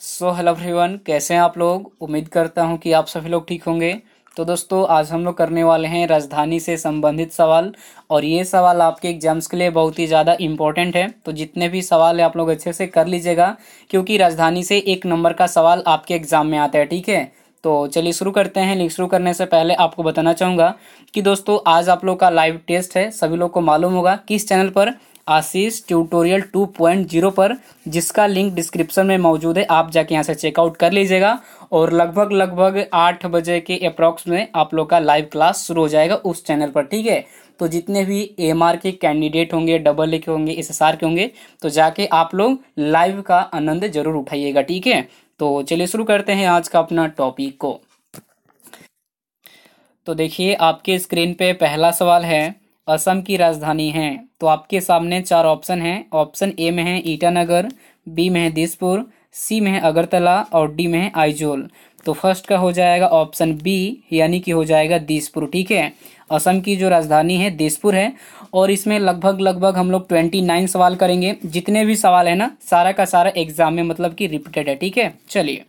so hello everyone कैसे हैं आप लोग उम्मीद करता हूं कि आप सभी लोग ठीक होंगे तो दोस्तों आज हम लोग करने वाले हैं राजधानी से संबंधित सवाल और ये सवाल आपके एग्जाम्स के लिए बहुत ही ज़्यादा इम्पोर्टेंट है तो जितने भी सवाल है आप लोग अच्छे से कर लीजिएगा क्योंकि राजधानी से एक नंबर का सवाल आपके एग्ज़ाम में आता है ठीक है तो चलिए शुरू करते हैं शुरू करने से पहले आपको बताना चाहूँगा कि दोस्तों आज आप लोग का लाइव टेस्ट है सभी लोग को मालूम होगा किस चैनल पर आशीष ट्यूटोरियल 2.0 पर जिसका लिंक डिस्क्रिप्शन में मौजूद है आप जाके यहाँ से चेकआउट कर लीजिएगा और लगभग लगभग आठ बजे के अप्रॉक्स में आप लोग का लाइव क्लास शुरू हो जाएगा उस चैनल पर ठीक है तो जितने भी एम के कैंडिडेट होंगे डबल ए के होंगे एस के होंगे तो जाके आप लोग लाइव का आनंद जरूर उठाइएगा ठीक है तो चलिए शुरू करते हैं आज का अपना टॉपिक को तो देखिए आपके स्क्रीन पे पहला सवाल है असम की राजधानी है तो आपके सामने चार ऑप्शन हैं ऑप्शन ए में है ईटानगर बी में है दिसपुर सी में है अगरतला और डी में है आइजोल तो फर्स्ट का हो जाएगा ऑप्शन बी यानी कि हो जाएगा दिसपुर ठीक है असम की जो राजधानी है दिसपुर है और इसमें लगभग लगभग हम लोग ट्वेंटी नाइन सवाल करेंगे जितने भी सवाल है ना सारा का सारा एग्जाम में मतलब कि रिपीटेड है ठीक है चलिए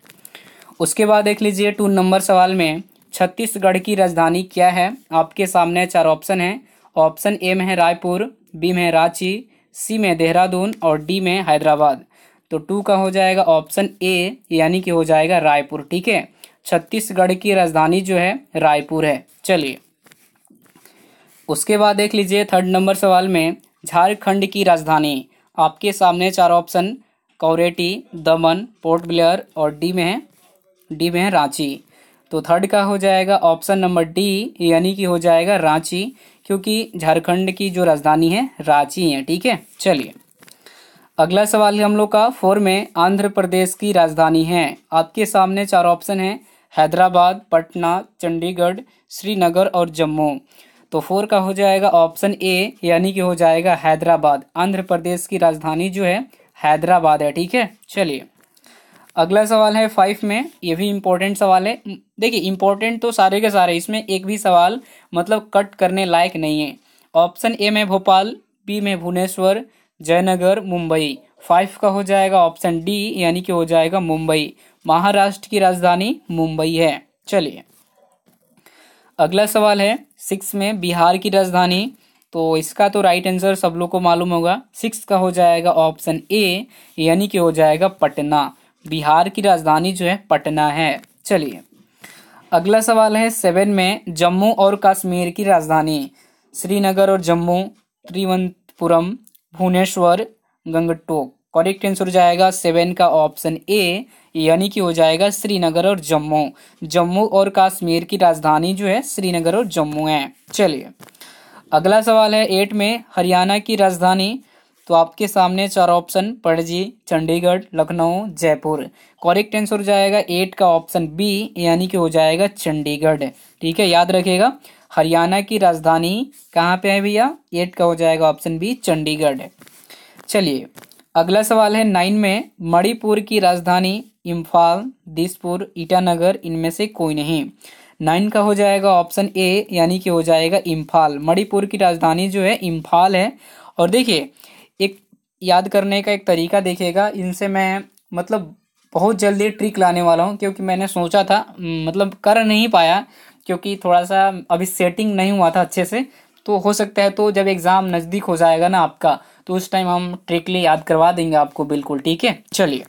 उसके बाद देख लीजिए टू नंबर सवाल में छत्तीसगढ़ की राजधानी क्या है आपके सामने चार ऑप्शन हैं ऑप्शन ए में है रायपुर बी में है रांची सी में देहरादून और डी में हैदराबाद तो टू का हो जाएगा ऑप्शन ए यानी कि हो जाएगा रायपुर ठीक है छत्तीसगढ़ की राजधानी जो है रायपुर है चलिए उसके बाद देख लीजिए थर्ड नंबर सवाल में झारखंड की राजधानी आपके सामने चार ऑप्शन कौरेटी दमन पोर्ट ब्लेयर और डी में है डी में है रांची तो थर्ड का हो जाएगा ऑप्शन नंबर डी यानी कि हो जाएगा रांची क्योंकि झारखंड की जो राजधानी है रांची है ठीक है चलिए अगला सवाल है हम लोग का फोर में आंध्र प्रदेश की राजधानी है आपके सामने चार ऑप्शन है हैदराबाद पटना चंडीगढ़ श्रीनगर और जम्मू तो फोर का हो जाएगा ऑप्शन ए यानी कि हो जाएगा हैदराबाद आंध्र प्रदेश की राजधानी जो है हैदराबाद है ठीक है चलिए अगला सवाल है फाइव में ये भी इम्पोर्टेंट सवाल है देखिए इम्पोर्टेंट तो सारे के सारे इसमें एक भी सवाल मतलब कट करने लायक नहीं है ऑप्शन ए में भोपाल बी में भुवनेश्वर जयनगर मुंबई फाइव का हो जाएगा ऑप्शन डी यानी कि हो जाएगा मुंबई महाराष्ट्र की राजधानी मुंबई है चलिए अगला सवाल है सिक्स में बिहार की राजधानी तो इसका तो राइट आंसर सब लोग को मालूम होगा सिक्स का हो जाएगा ऑप्शन ए यानी कि हो जाएगा पटना बिहार की राजधानी जो है पटना है चलिए अगला सवाल है सेवन में जम्मू और कश्मीर की राजधानी श्रीनगर और जम्मू त्रिवंतपुरम भुवनेश्वर गंगटोक करेक्ट आंसर हो जाएगा सेवन का ऑप्शन ए यानी कि हो जाएगा श्रीनगर और जम्मू जम्मू और कश्मीर की राजधानी जो है श्रीनगर और जम्मू है चलिए अगला सवाल है एट में हरियाणा की राजधानी तो आपके सामने चार option Panaji Chandigarh Lucknow Jaipur correct answer हो जाएगा एट का ऑप्शन बी यानी कि हो जाएगा चंडीगढ़ ठीक है याद रखिएगा हरियाणा की राजधानी कहाँ पे है भैया एट का हो जाएगा ऑप्शन बी चंडीगढ़ चलिए अगला सवाल है नाइन में मणिपुर की राजधानी इम्फाल दिसपुर ईटानगर इनमें से कोई नहीं नाइन का हो जाएगा ऑप्शन ए यानी कि हो जाएगा इम्फाल मणिपुर की राजधानी जो है इम्फाल है और देखिए याद करने का एक तरीका देखिएगा इनसे मैं मतलब बहुत जल्दी ट्रिक लाने वाला हूँ क्योंकि मैंने सोचा था मतलब कर नहीं पाया क्योंकि थोड़ा सा अभी सेटिंग नहीं हुआ था अच्छे से तो हो सकता है तो जब एग्ज़ाम नज़दीक हो जाएगा ना आपका तो उस टाइम हम ट्रिकली याद करवा देंगे आपको बिल्कुल ठीक है चलिए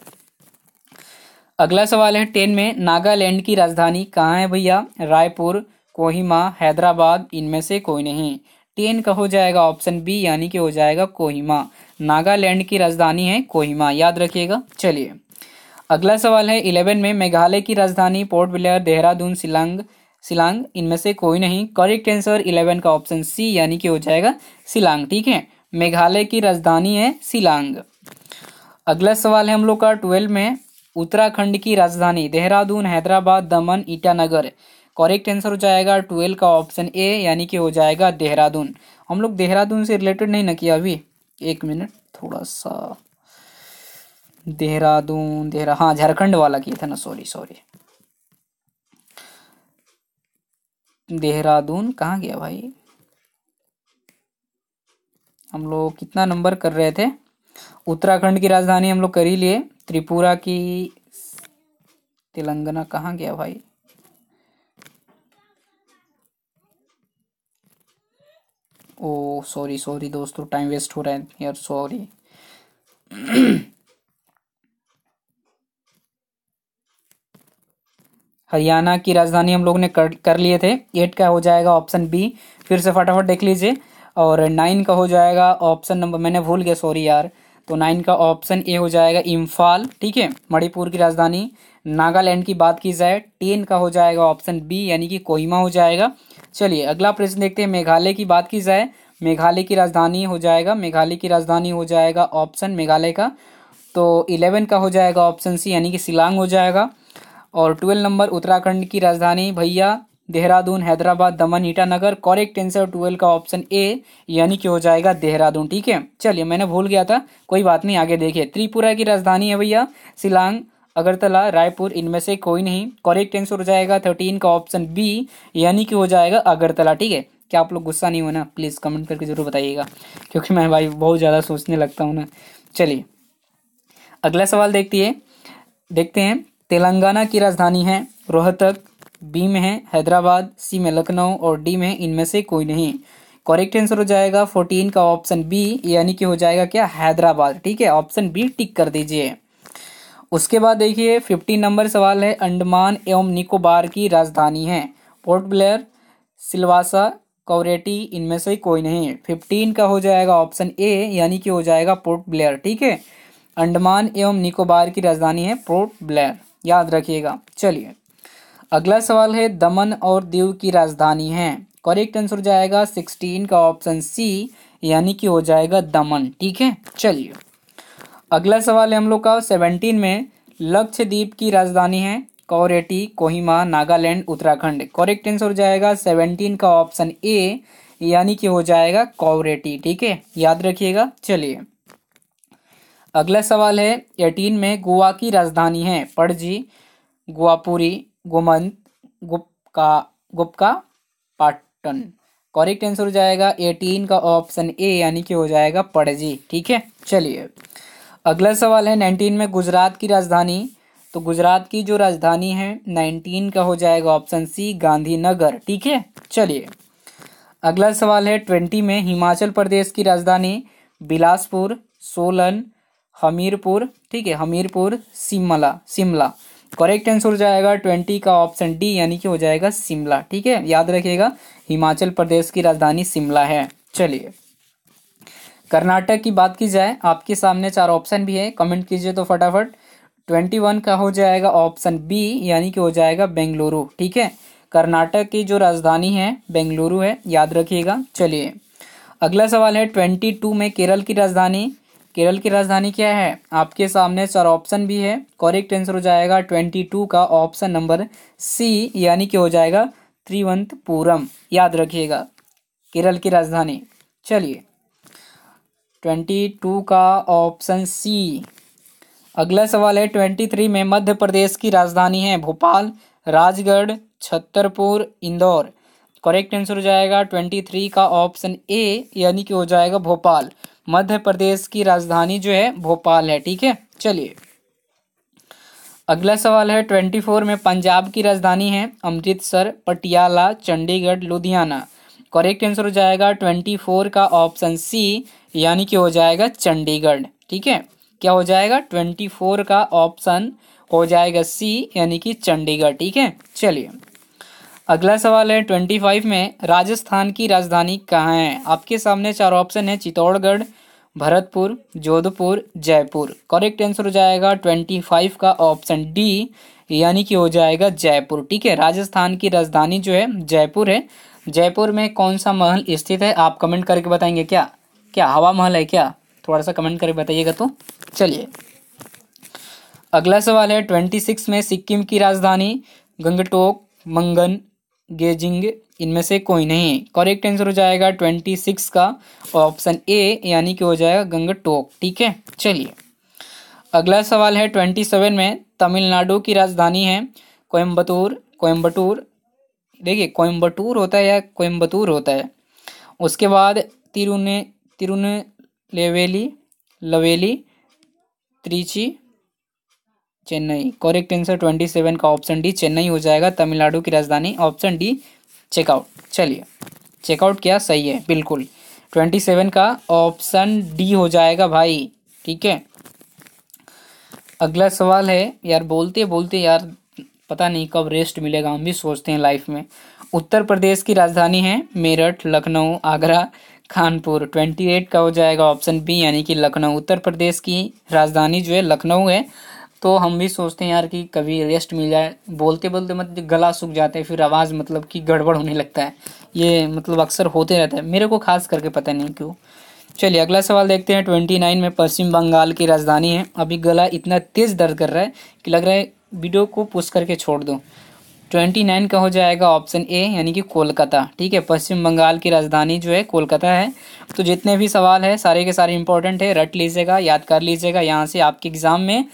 अगला सवाल है टेन में नागालैंड की राजधानी कहाँ है भैया रायपुर कोहिमा हैदराबाद इनमें से कोई नहीं टेन का हो जाएगा ऑप्शन बी यानी कि हो जाएगा कोहिमा नागालैंड की राजधानी है कोहिमा याद रखिएगा चलिए अगला सवाल है इलेवन में मेघालय की राजधानी पोर्ट ब्लेयर देहरादून शिलांग शिलांग इनमें से कोई नहीं करेक्ट आंसर इलेवन का ऑप्शन सी यानी कि हो जाएगा शिलांग ठीक है मेघालय की राजधानी है शिलांग अगला सवाल है हम लोग का ट्वेल्व में उत्तराखंड की राजधानी देहरादून हैदराबाद दमन ईटानगर करेक्ट आंसर हो जाएगा ट्वेल्व का ऑप्शन ए यानी कि हो जाएगा देहरादून हम लोग देहरादून से रिलेटेड नहीं ना किया अभी एक मिनट थोड़ा सा देहरादून देहरा हाँ झारखंड वाला किया था ना सॉरी सॉरी देहरादून कहाँ गया भाई हम लोग कितना नंबर कर रहे थे उत्तराखंड की राजधानी हम लोग कर ही लिए त्रिपुरा की तेलंगाना कहाँ गया भाई ओ सॉरी सॉरी दोस्तों टाइम वेस्ट हो रहा है यार सॉरी हरियाणा की राजधानी हम लोग ने कर, कर लिए थे एट का हो जाएगा ऑप्शन बी फिर से फटाफट देख लीजिए और नाइन का हो जाएगा ऑप्शन नंबर मैंने भूल गया सॉरी यार तो नाइन का ऑप्शन ए हो जाएगा इम्फाल ठीक है मणिपुर की राजधानी नागालैंड की बात की जाए टेन का हो जाएगा ऑप्शन बी यानी कि कोहिमा हो जाएगा चलिए अगला प्रश्न देखते हैं मेघालय की बात की जाए मेघालय की राजधानी हो जाएगा मेघालय की राजधानी हो जाएगा ऑप्शन मेघालय का तो इलेवन का हो जाएगा ऑप्शन सी यानी कि शिलांग हो जाएगा और ट्वेल्व नंबर उत्तराखंड की राजधानी भैया Dehradun Hyderabad Daman Itanagar correct answer twelve का ऑप्शन ए यानी कि हो जाएगा देहरादून ठीक है चलिए मैंने भूल गया था कोई बात नहीं आगे देखिए त्रिपुरा की राजधानी है भैया शिलांग अगरतला रायपुर इनमें से कोई नहीं करेक्ट आंसर हो जाएगा थर्टीन का ऑप्शन बी यानी कि हो जाएगा अगरतला ठीक है क्या आप लोग गुस्सा नहीं होना प्लीज़ कमेंट करके ज़रूर बताइएगा क्योंकि मैं भाई बहुत ज़्यादा सोचने लगता हूँ ना चलिए अगला सवाल देखती है देखते हैं तेलंगाना की राजधानी है रोहतक बी में है हैदराबाद सी में लखनऊ और डी में इनमें से कोई नहीं करेक्ट आंसर हो जाएगा फोर्टीन का ऑप्शन बी यानी कि हो जाएगा क्या हैदराबाद ठीक है ऑप्शन बी टिक कर दीजिए उसके बाद देखिए फिफ्टीन नंबर सवाल है अंडमान एवं निकोबार की राजधानी है पोर्ट ब्लेयर सिलवासा कौरेटी इनमें से कोई नहीं है फिफ्टीन का हो जाएगा ऑप्शन ए यानी कि हो जाएगा पोर्ट ब्लेयर ठीक है अंडमान एवं निकोबार की राजधानी है पोर्ट ब्लेयर याद रखिएगा चलिए अगला सवाल है दमन और दीव की राजधानी है करेक्ट आंसर जाएगा सिक्सटीन का ऑप्शन सी यानी कि हो जाएगा दमन ठीक है चलिए अगला सवाल है हम लोग का सेवनटीन में लक्षद्वीप की राजधानी है कौरेटी कोहिमा नागालैंड उत्तराखंड करेक्ट आंसर हो जाएगा सेवनटीन का ऑप्शन ए यानी कि हो जाएगा कौरेटी ठीक है याद रखिएगा चलिए अगला सवाल है एटीन में गोवा की राजधानी है पड़जी गोवापुरी गोमंत गुपका गुपका पाटन करेक्ट आंसर हो जाएगा एटीन का ऑप्शन ए यानी कि हो जाएगा पड़जी ठीक है चलिए अगला सवाल है नाइनटीन में गुजरात की राजधानी तो गुजरात की जो राजधानी है नाइनटीन का हो जाएगा ऑप्शन सी गांधीनगर ठीक है चलिए अगला सवाल है ट्वेंटी में हिमाचल प्रदेश की राजधानी बिलासपुर सोलन हमीरपुर ठीक है हमीरपुर शिमला शिमला करेक्ट आंसर हो जाएगा ट्वेंटी का ऑप्शन डी यानी कि हो जाएगा शिमला ठीक है याद रखिएगा हिमाचल प्रदेश की राजधानी शिमला है चलिए कर्नाटक की बात की जाए आपके सामने चार ऑप्शन भी है कमेंट कीजिए तो फटाफट ट्वेंटी वन का हो जाएगा ऑप्शन बी यानी कि हो जाएगा बेंगलुरु ठीक है कर्नाटक की जो राजधानी है बेंगलुरु है याद रखिएगा चलिए अगला सवाल है ट्वेंटी टू में केरल की राजधानी केरल की राजधानी क्या है आपके सामने चार ऑप्शन भी है करेक्ट आंसर हो जाएगा ट्वेंटी टू का ऑप्शन नंबर सी यानी कि हो जाएगा त्रिवंतपुरम याद रखिएगा केरल की राजधानी चलिए ट्वेंटी टू का ऑप्शन सी अगला सवाल है ट्वेंटी थ्री में मध्य प्रदेश की राजधानी है भोपाल राजगढ़ छतरपुर इंदौर करेक्ट आंसर हो जाएगा ट्वेंटी थ्री का ऑप्शन ए यानी कि हो जाएगा भोपाल मध्य प्रदेश की राजधानी जो है भोपाल है ठीक है चलिए अगला सवाल है ट्वेंटी फोर में पंजाब की राजधानी है अमृतसर पटियाला चंडीगढ़ लुधियाना करेक्ट आंसर हो जाएगा ट्वेंटी फोर का ऑप्शन सी यानी कि हो जाएगा चंडीगढ़ ठीक है क्या हो जाएगा ट्वेंटी फोर का ऑप्शन हो जाएगा सी यानी कि चंडीगढ़ ठीक है चलिए अगला सवाल है ट्वेंटी फाइव में राजस्थान की राजधानी कहाँ है आपके सामने चार ऑप्शन है चित्तौड़गढ़ भरतपुर जोधपुर जयपुर करेक्ट आंसर हो जाएगा ट्वेंटी फाइव का ऑप्शन डी यानी कि हो जाएगा जयपुर ठीक है राजस्थान की राजधानी जो है जयपुर है जयपुर में कौन सा महल स्थित है आप कमेंट करके बताएंगे क्या क्या हवा महल है क्या थोड़ा सा कमेंट करके बताइएगा तो चलिए अगला सवाल है ट्वेंटी सिक्स में सिक्किम की राजधानी गंगटोक मंगन गेजिंग इनमें से कोई नहीं है करेक्ट आंसर हो जाएगा ट्वेंटी सिक्स का ऑप्शन ए यानी कि हो जाएगा गंगटोक ठीक है चलिए अगला सवाल है ट्वेंटी सेवन में तमिलनाडु की राजधानी है कोयम्बतूर कोयम्बटूर देखिए कोयम्बटूर होता है या कोयम्बतूर होता है उसके बाद तिरुने तिरुने लेवेली लवेली Trichy Chennai correct answer twenty seven का ऑप्शन डी चेन्नई हो जाएगा तमिलनाडु की राजधानी ऑप्शन डी चेकआउट चलिए चेकआउट क्या सही है बिल्कुल ट्वेंटी सेवन का ऑप्शन डी हो जाएगा भाई ठीक है अगला सवाल है यार बोलते बोलते यार पता नहीं कब रेस्ट मिलेगा हम भी सोचते हैं लाइफ में उत्तर प्रदेश की राजधानी है मेरठ लखनऊ आगरा खानपुर ट्वेंटी एट का हो जाएगा ऑप्शन बी यानी कि लखनऊ उत्तर प्रदेश की राजधानी जो है लखनऊ है तो हम भी सोचते हैं यार कि कभी रेस्ट मिल जाए बोलते बोलते मतलब गला सूख जाते हैं फिर आवाज़ मतलब कि गड़बड़ होने लगता है ये मतलब अक्सर होते रहता है मेरे को खास करके पता नहीं क्यों चलिए अगला सवाल देखते हैं ट्वेंटी नाइन में पश्चिम बंगाल की राजधानी है अभी गला इतना तेज़ दर्द कर रहा है कि लग रहा है वीडियो को पुश करके छोड़ दो ट्वेंटी नाइन का हो जाएगा ऑप्शन ए यानी कि कोलकाता ठीक है पश्चिम बंगाल की राजधानी जो है कोलकाता है तो जितने भी सवाल है सारे के सारे इंपॉर्टेंट है रट लीजिएगा याद कर लीजिएगा यहाँ से आपके एग्ज़ाम में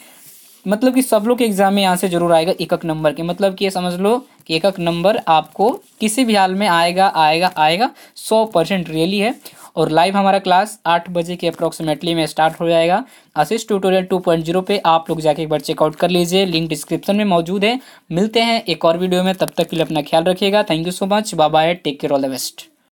मतलब कि सब लोग के एग्ज़ाम में यहाँ से जरूर आएगा एक एक नंबर के मतलब कि ये समझ लो एक एक नंबर आपको किसी भी हाल में आएगा आएगा आएगा सौ परसेंट रियली है और लाइव हमारा क्लास आठ बजे के अप्रॉक्सीमेटली में स्टार्ट हो जाएगा assist tutorial two point zero पर आप लोग जाके एक बार चेकआउट कर लीजिए लिंक डिस्क्रिप्शन में मौजूद है मिलते हैं एक और वीडियो में तब तक के लिए अपना ख्याल रखिएगा thank you so much bye bye take care all the best